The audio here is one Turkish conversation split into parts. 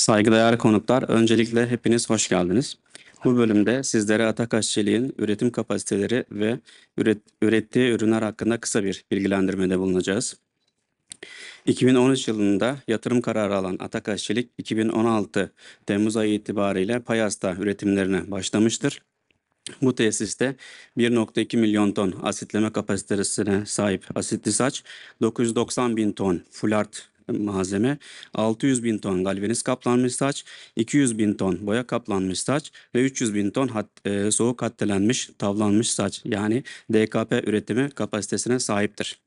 Saygıdeğer konuklar, öncelikle hepiniz hoş geldiniz. Bu bölümde sizlere Atakaş Çelik'in üretim kapasiteleri ve üret, ürettiği ürünler hakkında kısa bir bilgilendirmede bulunacağız. 2013 yılında yatırım kararı alan Atakaş Çelik, 2016 Temmuz ayı itibariyle Payas'ta üretimlerine başlamıştır. Bu tesiste 1.2 milyon ton asitleme kapasitesine sahip asitli saç, 990 bin ton Fullart malzeme, 600 bin ton galvaniz kaplanmış saç, 200 bin ton boya kaplanmış saç ve 300 bin ton hat, e, soğuk hattelenmiş tavlanmış saç yani DKP üretimi kapasitesine sahiptir.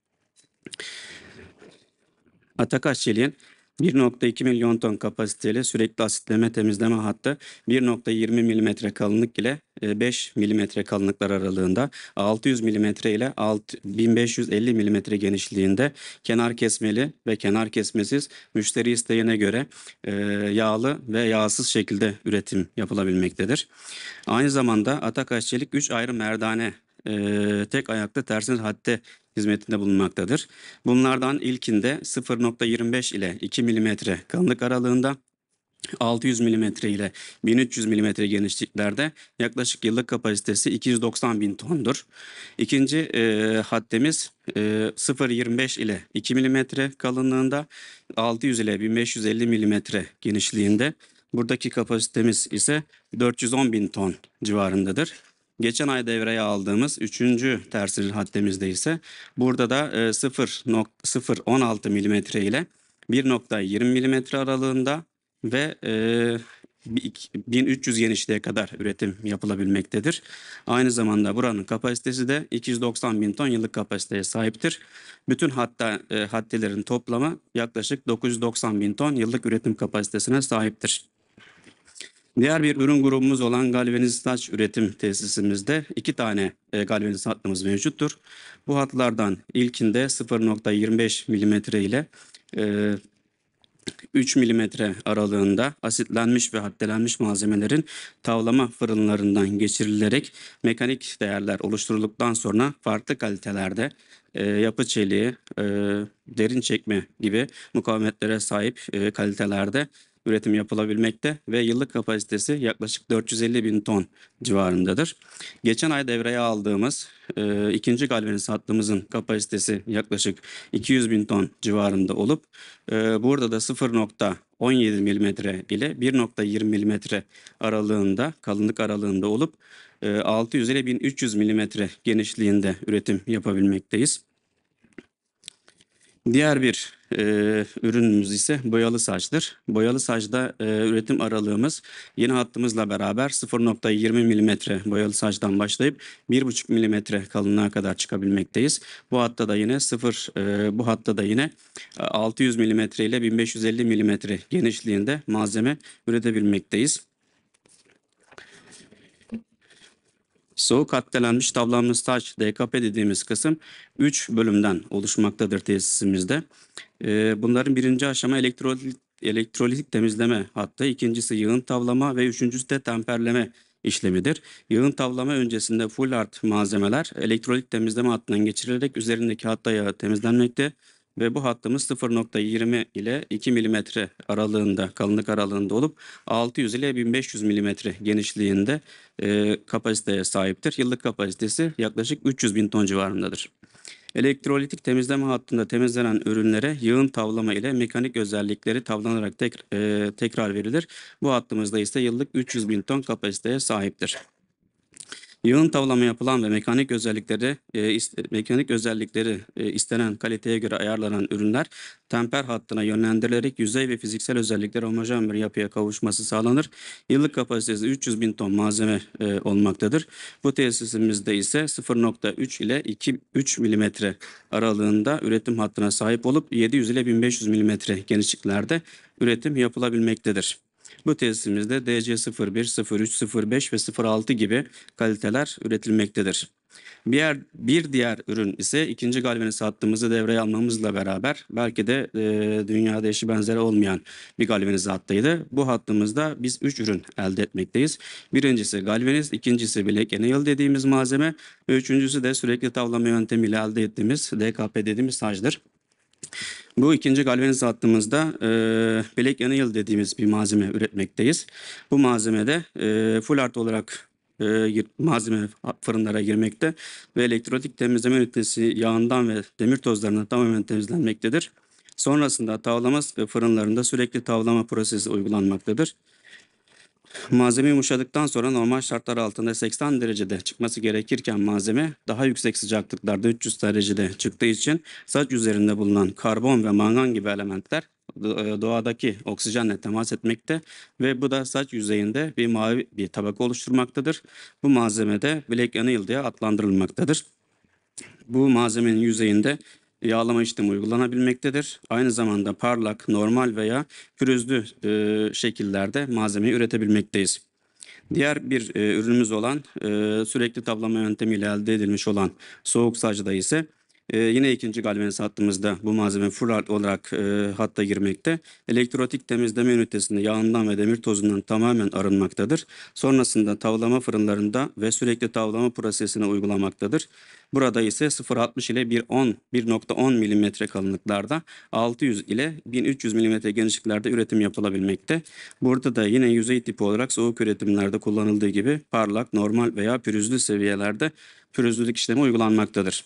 Atakaş Çelik'in 1.2 milyon ton kapasiteli sürekli asitleme temizleme hattı 1.20 milimetre kalınlık ile 5 e, milimetre kalınlıklar aralığında 600 milimetre ile 1550 milimetre genişliğinde kenar kesmeli ve kenar kesmesiz müşteri isteğine göre e, yağlı ve yağsız şekilde üretim yapılabilmektedir. Aynı zamanda Atakaş Çelik 3 ayrı merdane e, tek ayakta tersin hadde hizmetinde bulunmaktadır. Bunlardan ilkinde 0.25 ile 2 mm kalınlık aralığında 600 mm ile 1300 mm genişliklerde yaklaşık yıllık kapasitesi 290 bin tondur. İkinci e, haddemiz e, 0.25 ile 2 mm kalınlığında 600 ile 1550 mm genişliğinde. Buradaki kapasitemiz ise 410 bin ton civarındadır. Geçen ay devreye aldığımız 3. tersil haddemizde ise burada da 0.016 e, mm ile 1.20 mm aralığında ve 1300 e, genişliğe kadar üretim yapılabilmektedir. Aynı zamanda buranın kapasitesi de 290 bin ton yıllık kapasiteye sahiptir. Bütün hatta e, haddelerin toplamı yaklaşık 990 bin ton yıllık üretim kapasitesine sahiptir. Diğer bir ürün grubumuz olan galvaniz taş üretim tesisimizde iki tane e, galvaniz hattımız mevcuttur. Bu hatlardan ilkinde 0.25 mm ile 3 e, mm aralığında asitlenmiş ve haddelenmiş malzemelerin tavlama fırınlarından geçirilerek mekanik değerler oluşturulduktan sonra farklı kalitelerde e, yapı çeliği, derin çekme gibi mukavemetlere sahip kalitelerde üretim yapılabilmekte ve yıllık kapasitesi yaklaşık 450 bin ton civarındadır. Geçen ay devreye aldığımız e, ikinci galvaniz hattımızın kapasitesi yaklaşık 200 bin ton civarında olup e, burada da 0.17 milimetre ile 1.20 milimetre aralığında kalınlık aralığında olup e, 600 ile 1300 milimetre genişliğinde üretim yapabilmekteyiz. Diğer bir e, ürünümüz ise boyalı saçtır. Boyalı saçta e, üretim aralığımız yeni hattımızla beraber 0.20 mm boyalı saçtan başlayıp 1.5 mm kalınlığa kadar çıkabilmekteyiz. Bu hatta da yine 0 e, bu hatta da yine 600 e, mm ile 1550 mm genişliğinde malzeme üretebilmekteyiz. Soğuk haddelenmiş tablanmış taş DKP dediğimiz kısım 3 bölümden oluşmaktadır tesisimizde. Ee, bunların birinci aşama elektrolit, elektrolitik temizleme hattı, ikincisi yığın tavlama ve üçüncüsü de temperleme işlemidir. Yığın tavlama öncesinde full art malzemeler elektrolit temizleme hattından geçirilerek üzerindeki hatta yağı temizlenmekte ve bu hattımız 0.20 ile 2 mm aralığında, kalınlık aralığında olup 600 ile 1500 mm genişliğinde e, kapasiteye sahiptir. Yıllık kapasitesi yaklaşık 300 bin ton civarındadır. Elektrolitik temizleme hattında temizlenen ürünlere yığın tavlama ile mekanik özellikleri tavlanarak tek, e, tekrar verilir. Bu hattımızda ise yıllık 300 bin ton kapasiteye sahiptir. Yığın tavlama yapılan ve mekanik özellikleri e, mekanik özellikleri e, istenen kaliteye göre ayarlanan ürünler temper hattına yönlendirilerek yüzey ve fiziksel özellikleri homojen bir yapıya kavuşması sağlanır. Yıllık kapasitesi 300 bin ton malzeme e, olmaktadır. Bu tesisimizde ise 0.3 ile 2 3 milimetre aralığında üretim hattına sahip olup 700 ile 1500 milimetre genişliklerde üretim yapılabilmektedir. Bu tesisimizde DC01, 03, 05 ve 06 gibi kaliteler üretilmektedir. Bir, bir diğer ürün ise ikinci galvaniz hattımızı devreye almamızla beraber belki de e, dünyada eşi benzeri olmayan bir galvaniz hattıydı. Bu hattımızda biz üç ürün elde etmekteyiz. Birincisi galvaniz, ikincisi bilek enayıl dediğimiz malzeme ve üçüncüsü de sürekli tavlama yöntemiyle elde ettiğimiz DKP dediğimiz hacdır. Bu ikinci galvanize hattımızda e, bilek yanı yıl dediğimiz bir malzeme üretmekteyiz. Bu malzemede e, full art olarak e, malzeme fırınlara girmekte ve elektrotik temizleme ünitesi yağından ve demir tozlarından tamamen temizlenmektedir. Sonrasında tavlamas fırınlarında sürekli tavlama prosesi uygulanmaktadır. Malzeme yumuşadıktan sonra normal şartlar altında 80 derecede çıkması gerekirken malzeme daha yüksek sıcaklıklarda 300 derecede çıktığı için saç üzerinde bulunan karbon ve mangan gibi elementler e, doğadaki oksijenle temas etmekte ve bu da saç yüzeyinde bir mavi bir tabaka oluşturmaktadır. Bu malzemede Black Anil diye adlandırılmaktadır. Bu malzemenin yüzeyinde yağlama işlemi uygulanabilmektedir. Aynı zamanda parlak, normal veya pürüzlü e, şekillerde malzemeyi üretebilmekteyiz. Diğer bir e, ürünümüz olan e, sürekli tablama yöntemiyle elde edilmiş olan soğuk sacda ise e, yine ikinci galvaniz hattımızda bu malzeme full olarak e, hatta girmekte. Elektrotik temizleme ünitesinde yağından ve demir tozundan tamamen arınmaktadır. Sonrasında tavlama fırınlarında ve sürekli tavlama prosesine uygulamaktadır. Burada ise 0.60 ile 1.10 1.10 mm kalınlıklarda 600 ile 1300 mm genişliklerde üretim yapılabilmekte. Burada da yine yüzey tipi olarak soğuk üretimlerde kullanıldığı gibi parlak, normal veya pürüzlü seviyelerde pürüzlülük işlemi uygulanmaktadır.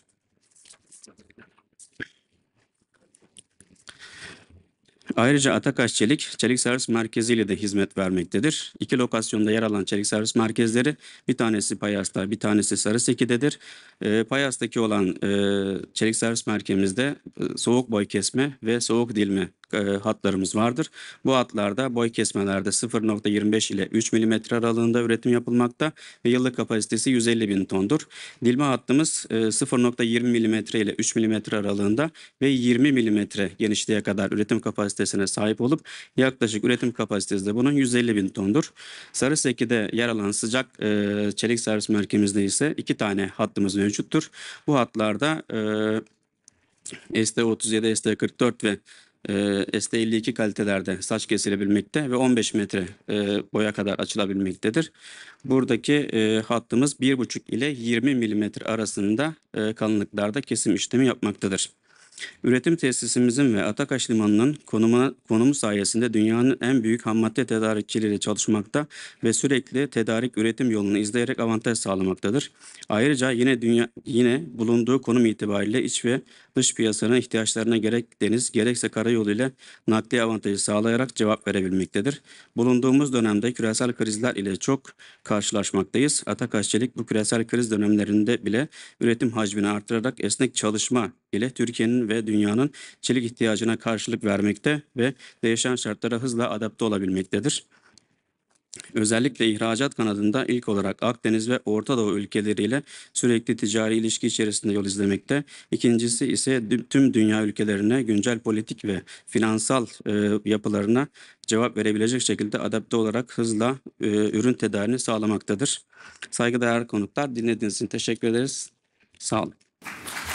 Ayrıca Atakaş Çelik, Çelik Servis Merkezi ile de hizmet vermektedir. İki lokasyonda yer alan Çelik Servis Merkezleri bir tanesi Payas'ta bir tanesi Sarıseki'dedir. E, Payas'taki olan e, çelik servis merkezimizde e, soğuk boy kesme ve soğuk dilme e, hatlarımız vardır. Bu hatlarda boy kesmelerde 0.25 ile 3 mm aralığında üretim yapılmakta ve yıllık kapasitesi 150 bin tondur. Dilme hattımız e, 0.20 mm ile 3 mm aralığında ve 20 mm genişliğe kadar üretim kapasitesine sahip olup yaklaşık üretim kapasitesi de bunun 150 bin tondur. Sarıseki'de yer alan sıcak e, çelik servis merkezimizde ise iki tane hattımız mevcut mevcuttur. Bu hatlarda e, ST37, ST44 ve e, ST52 kalitelerde saç kesilebilmekte ve 15 metre e, boya kadar açılabilmektedir. Buradaki e, hattımız 1,5 ile 20 milimetre arasında e, kalınlıklarda kesim işlemi yapmaktadır. Üretim tesisimizin ve Atakaş Limanı'nın konuma, konumu sayesinde dünyanın en büyük hammadde tedarikçileri çalışmakta ve sürekli tedarik üretim yolunu izleyerek avantaj sağlamaktadır. Ayrıca yine dünya yine bulunduğu konum itibariyle iç ve dış piyasanın ihtiyaçlarına gerek deniz gerekse karayolu ile nakliye avantajı sağlayarak cevap verebilmektedir. Bulunduğumuz dönemde küresel krizler ile çok karşılaşmaktayız. Atakaş Çelik bu küresel kriz dönemlerinde bile üretim hacmini artırarak esnek çalışma ile Türkiye'nin ve dünyanın çelik ihtiyacına karşılık vermekte ve değişen şartlara hızla adapte olabilmektedir. Özellikle ihracat kanadında ilk olarak Akdeniz ve Orta Doğu ülkeleriyle sürekli ticari ilişki içerisinde yol izlemekte. İkincisi ise tüm dünya ülkelerine güncel politik ve finansal e, yapılarına cevap verebilecek şekilde adapte olarak hızla e, ürün tedarini sağlamaktadır. Saygıdeğer konuklar dinlediğiniz için teşekkür ederiz. Sağ olun.